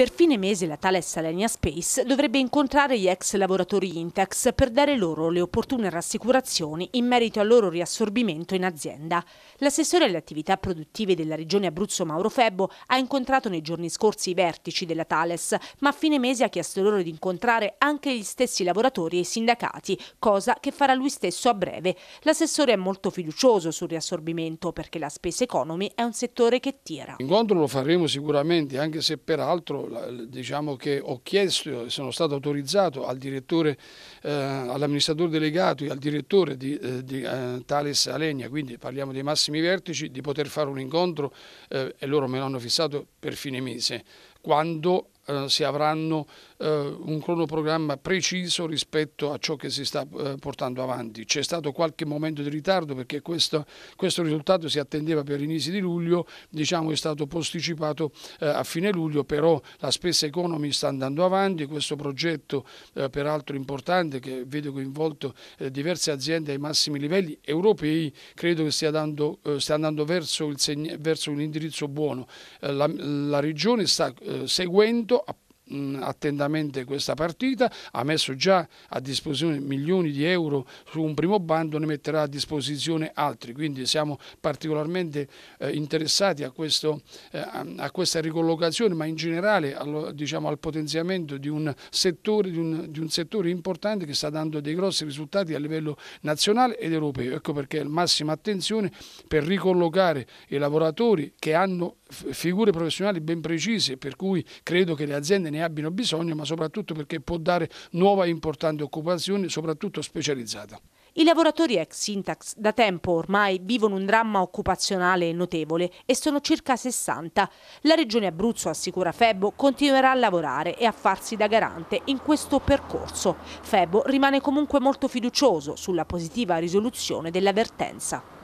Per fine mese la Thales Salenia Space dovrebbe incontrare gli ex lavoratori Intex per dare loro le opportune rassicurazioni in merito al loro riassorbimento in azienda. L'assessore alle attività produttive della regione Abruzzo Mauro Febbo ha incontrato nei giorni scorsi i vertici della Thales, ma a fine mese ha chiesto loro di incontrare anche gli stessi lavoratori e i sindacati, cosa che farà lui stesso a breve. L'assessore è molto fiducioso sul riassorbimento perché la space economy è un settore che tira. L'incontro lo faremo sicuramente, anche se peraltro diciamo che ho chiesto, sono stato autorizzato al direttore, eh, all'amministratore delegato e al direttore di, eh, di eh, Thales Alegna, quindi parliamo dei massimi vertici, di poter fare un incontro eh, e loro me l'hanno fissato per fine mese, quando eh, si avranno eh, un cronoprogramma preciso rispetto a ciò che si sta eh, portando avanti. C'è stato qualche momento di ritardo perché questo, questo risultato si attendeva per inizi di luglio, diciamo è stato posticipato eh, a fine luglio, però la spesa Economy sta andando avanti, questo progetto peraltro importante che vede coinvolto diverse aziende ai massimi livelli europei, credo che stia, dando, stia andando verso, verso, un indirizzo buono. la, la regione sta seguendo appunto Mm, attentamente questa partita, ha messo già a disposizione milioni di euro su un primo bando, ne metterà a disposizione altri, quindi siamo particolarmente eh, interessati a, questo, eh, a questa ricollocazione, ma in generale al, diciamo, al potenziamento di un, settore, di, un, di un, settore, importante che sta dando dei grossi risultati a livello nazionale ed europeo. Ecco perché massima attenzione per ricollocare i lavoratori che hanno figure professionali ben precise, per cui credo che le aziende ne ne abbiano bisogno, ma soprattutto perché può dare nuova e importante occupazione, soprattutto specializzata. I lavoratori ex Syntax da tempo ormai vivono un dramma occupazionale notevole e sono circa 60. La Regione Abruzzo, assicura Febo, continuerà a lavorare e a farsi da garante in questo percorso. Febo rimane comunque molto fiducioso sulla positiva risoluzione dell'avvertenza.